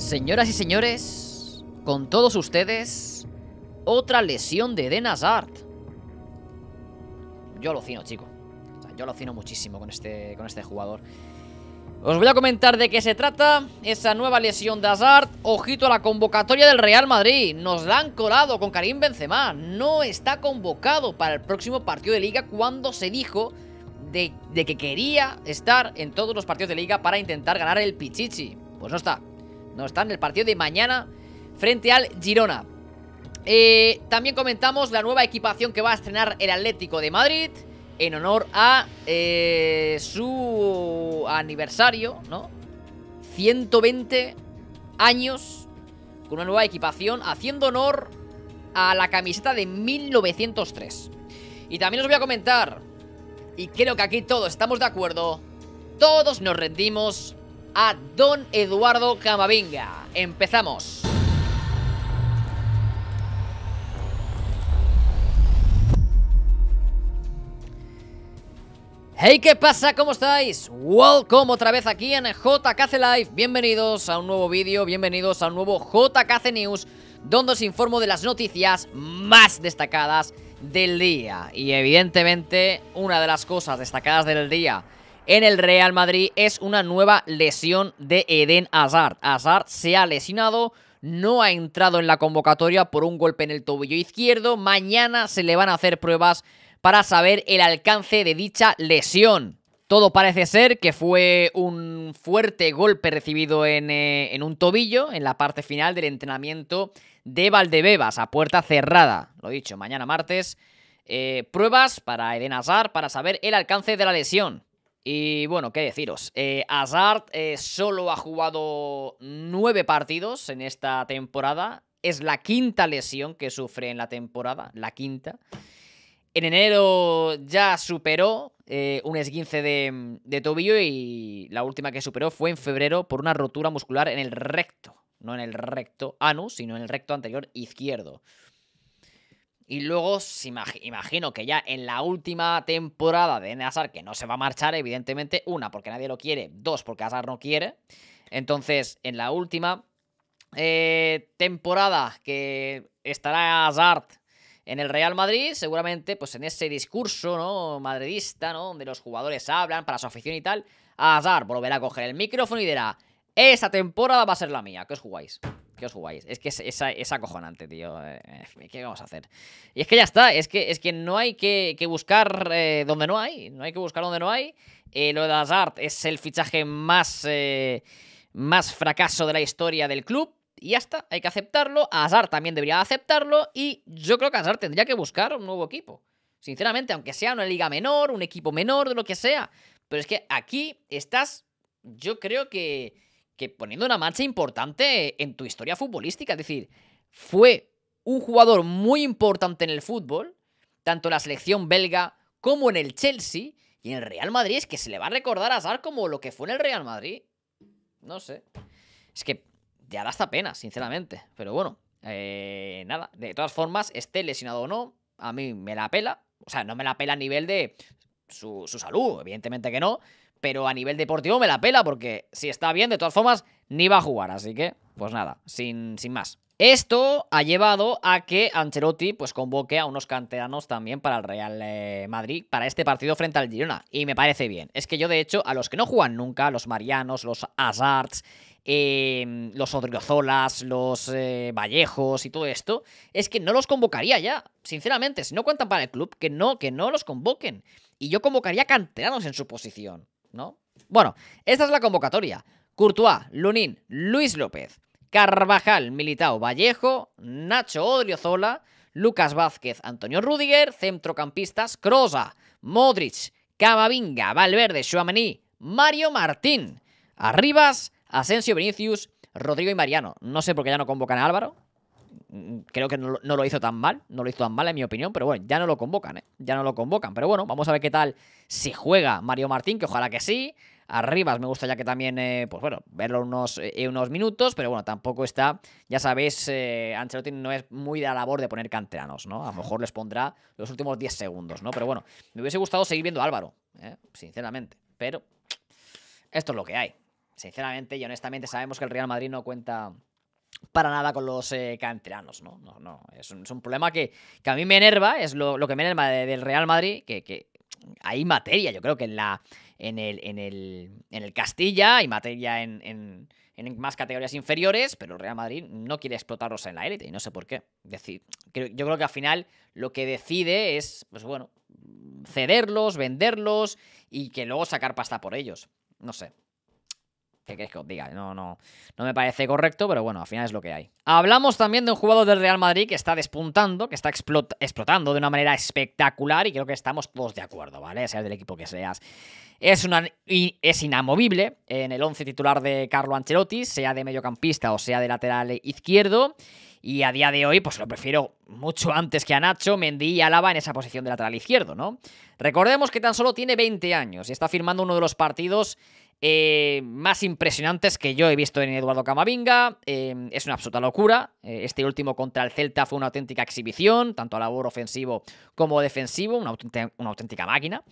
Señoras y señores, con todos ustedes, otra lesión de Eden Hazard Yo lo alucino, chico. Yo lo yo muchísimo con este, con este jugador. Os voy a comentar de qué se trata esa nueva lesión de Hazard. Ojito a la convocatoria del Real Madrid. Nos la han colado con Karim Benzema. No está convocado para el próximo partido de Liga cuando se dijo de, de que quería estar en todos los partidos de Liga para intentar ganar el Pichichi. Pues no está. No está en el partido de mañana frente al Girona. Eh, también comentamos la nueva equipación que va a estrenar el Atlético de Madrid en honor a eh, su aniversario, ¿no? 120 años con una nueva equipación haciendo honor a la camiseta de 1903. Y también os voy a comentar, y creo que aquí todos estamos de acuerdo, todos nos rendimos a don Eduardo Camavinga. Empezamos. Hey, ¿qué pasa? ¿Cómo estáis? Welcome otra vez aquí en JKC Live. Bienvenidos a un nuevo vídeo, bienvenidos a un nuevo JKC News, donde os informo de las noticias más destacadas del día. Y evidentemente, una de las cosas destacadas del día en el Real Madrid es una nueva lesión de Eden Hazard. Hazard se ha lesionado, no ha entrado en la convocatoria por un golpe en el tobillo izquierdo. Mañana se le van a hacer pruebas para saber el alcance de dicha lesión. Todo parece ser que fue un fuerte golpe recibido en, eh, un tobillo en la parte final del entrenamiento de Valdebebas a puerta cerrada. Lo dicho, mañana martes. Eh, pruebas para Eden Hazard para saber el alcance de la lesión. Y bueno, qué deciros. Eh, Hazard eh, solo ha jugado nueve partidos en esta temporada. Es la quinta lesión que sufre en la temporada, la quinta. En enero ya superó eh, un esguince de, de tobillo y la última que superó fue en febrero por una rotura muscular en el recto. No en el recto anus, sino en el recto anterior izquierdo. Y luego, imagino que ya en la última temporada de Hazard, que no se va a marchar, evidentemente, una, porque nadie lo quiere, dos, porque Hazard no quiere. Entonces, en la última eh, temporada que estará Hazard en el Real Madrid, seguramente, pues en ese discurso, ¿no? Madridista, ¿no? Donde los jugadores hablan para su afición y tal, Hazard volverá a coger el micrófono y dirá, esa temporada va a ser la mía, que os jugáis? que os jugáis? Es que es, acojonante, tío. Eh, eh, ¿Qué vamos a hacer? Y es que ya está, es que, es que no hay que, buscar eh, donde no hay, no hay que buscar donde no hay. lo de Hazard es el fichaje más, más fracaso de la historia del club. Y ya está, hay que aceptarlo. Hazard también debería aceptarlo. Y yo creo que Hazard tendría que buscar un nuevo equipo. Sinceramente, aunque sea una liga menor, un equipo menor, de lo que sea. Pero es que aquí estás, yo creo que que poniendo una marcha importante en tu historia futbolística. Es decir, fue un jugador muy importante en el fútbol, tanto en la selección belga como en el Chelsea. Y en el Real Madrid es que se le va a recordar a Sar como lo que fue en el Real Madrid. No sé. Es que ya da hasta pena, sinceramente. Pero bueno, eh, nada. De todas formas, esté lesionado o no, a mí me la pela. O sea, no me la pela a nivel de su, su salud, evidentemente que no pero a nivel deportivo me la pela porque si está bien, de todas formas, ni va a jugar. Así que, pues nada, sin, sin más. Esto ha llevado a que Ancelotti pues convoque a unos canteranos también para el Real eh, Madrid para este partido frente al Girona y me parece bien. Es que yo de hecho a los que no juegan nunca, los Marianos, los Azarts, em, los Odriozolas, los eh, Vallejos y todo esto, es que no los convocaría ya, sinceramente, si no cuentan para el club, que no, que no los convoquen. Y yo convocaría canteranos en su posición. ¿no? Bueno, esta es la convocatoria. Courtois, Lunin, Luis López, Carvajal, Militao, Vallejo, Nacho Odriozola, Lucas Vázquez, Antonio Rudiger, centrocampistas, Crosa, Modric, Camavinga, Valverde, Schuamení, Mario Martín, Arribas, Asensio Vinicius, Rodrigo y Mariano. No sé por qué ya no convocan a Álvaro, Mm, creo que no, lo hizo tan mal, no lo hizo tan mal en mi opinión, pero bueno, ya no lo convocan, ¿eh? ya no lo convocan. Pero bueno, vamos a ver qué tal si juega Mario Martín, que ojalá que sí. Arribas me gusta ya que también, eh, pues bueno, verlo unos, eh, unos minutos, pero bueno, tampoco está, ya sabéis, Ancelotti no es muy de la labor de poner canteranos, ¿no? A lo mejor les pondrá los últimos 10 segundos, ¿no? Pero bueno, me hubiese gustado seguir viendo a Álvaro, sinceramente, pero esto es lo que hay. Sinceramente y honestamente sabemos que el Real Madrid no cuenta para nada con los eh, canteranos, ¿no? No, no, es un, problema que, que, a mí me enerva, es lo, que me enerva del Real Madrid, que, hay materia, yo creo que en la en el, Castilla hay materia en, en, más categorías inferiores, pero el Real Madrid no quiere explotarlos en la élite y no sé por qué. yo creo que al final lo que decide es, pues bueno, cederlos, venderlos y que luego sacar pasta por ellos. No sé, no, no, no me parece correcto, pero bueno, al final es lo que hay. Hablamos también de un jugador del Real Madrid que está despuntando, que está explotando de una manera espectacular y creo que estamos todos de acuerdo, ¿vale? Seas del equipo que seas. Es, una, es inamovible en el 11 titular de Carlo Ancelotti, sea de mediocampista o sea de lateral izquierdo. Y a día de hoy, pues lo prefiero mucho antes que a Nacho, Mendy y Alaba en esa posición de lateral izquierdo, ¿no? Recordemos que tan solo tiene 20 años y está firmando uno de los partidos eh, más impresionantes que yo he visto en Eduardo Camavinga. Eh, es una absoluta locura. Eh, este último contra el Celta fue una auténtica exhibición, tanto a labor ofensivo como defensivo, una auténtica, una auténtica máquina.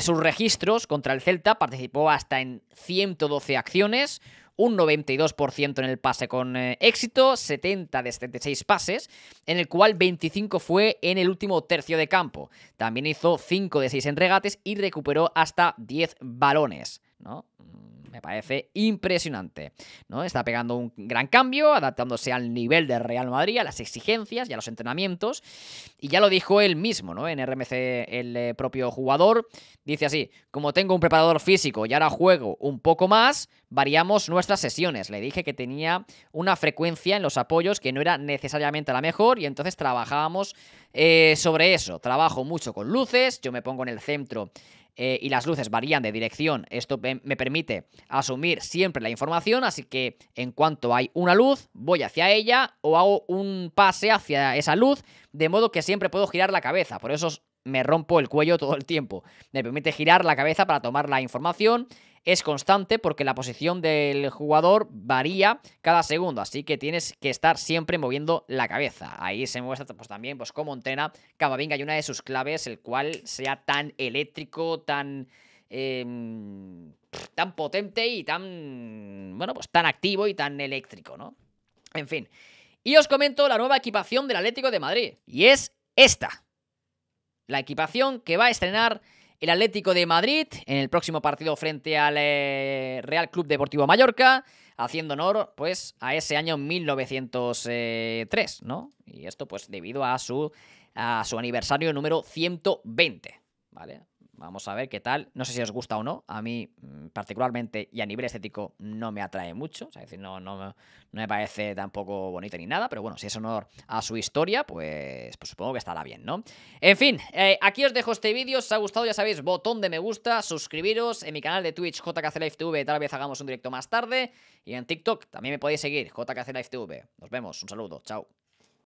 sus registros contra el Celta participó hasta en 112 acciones, un 92% en el pase con éxito, 70 de 76 pases, en el cual 25 fue en el último tercio de campo. También hizo 5 de 6 en regates y recuperó hasta 10 balones. ¿no? Mm, me parece impresionante, ¿no? Está pegando un gran cambio, adaptándose al nivel de Real Madrid, a las exigencias y a los entrenamientos, y ya lo dijo él mismo, ¿no? En RMC el eh, propio jugador dice así, como tengo un preparador físico y ahora juego un poco más, variamos nuestras sesiones. Le dije que tenía una frecuencia en los apoyos que no era necesariamente la mejor y entonces trabajábamos eh, sobre eso. Trabajo mucho con luces, yo me pongo en el centro eh, y las luces varían de dirección. Esto me permite asumir siempre la información, así que en cuanto hay una luz, voy hacia ella o hago un pase hacia esa luz, de modo que siempre puedo girar la cabeza. Por eso me rompo el cuello todo el tiempo. Me permite girar la cabeza para tomar la información es constante porque la posición del jugador varía cada segundo, así que tienes que estar siempre moviendo la cabeza. Ahí se muestra pues, también pues, cómo entrena Camavinga y una de sus claves, el cual sea tan eléctrico, tan... Em, tan potente y tan, bueno, pues tan activo y tan eléctrico, ¿no? En fin. Y os comento la nueva equipación del Atlético de Madrid. Y es esta. La equipación que va a estrenar el Atlético de Madrid en el próximo partido frente al eh, Real Club Deportivo Mallorca, haciendo honor pues a ese año 1903, eh, ¿no? Y esto pues debido a su, a su aniversario número 120, ¿vale? Vamos a ver qué tal. No sé si os gusta o no. A mí, mm, particularmente, y a nivel estético, no me atrae mucho. es decir, no, no, no, me parece tampoco bonito ni nada. Pero bueno, si es honor a su historia, pues, pues supongo que estará bien, ¿no? En fin, eh, aquí os dejo este vídeo. Si os ha gustado, ya sabéis, botón de me gusta, suscribiros en mi canal de Twitch, JKCLiveTV. Tal vez hagamos un directo más tarde. Y en TikTok también me podéis seguir, JKCLiveTV. Nos vemos. Un saludo. Chao.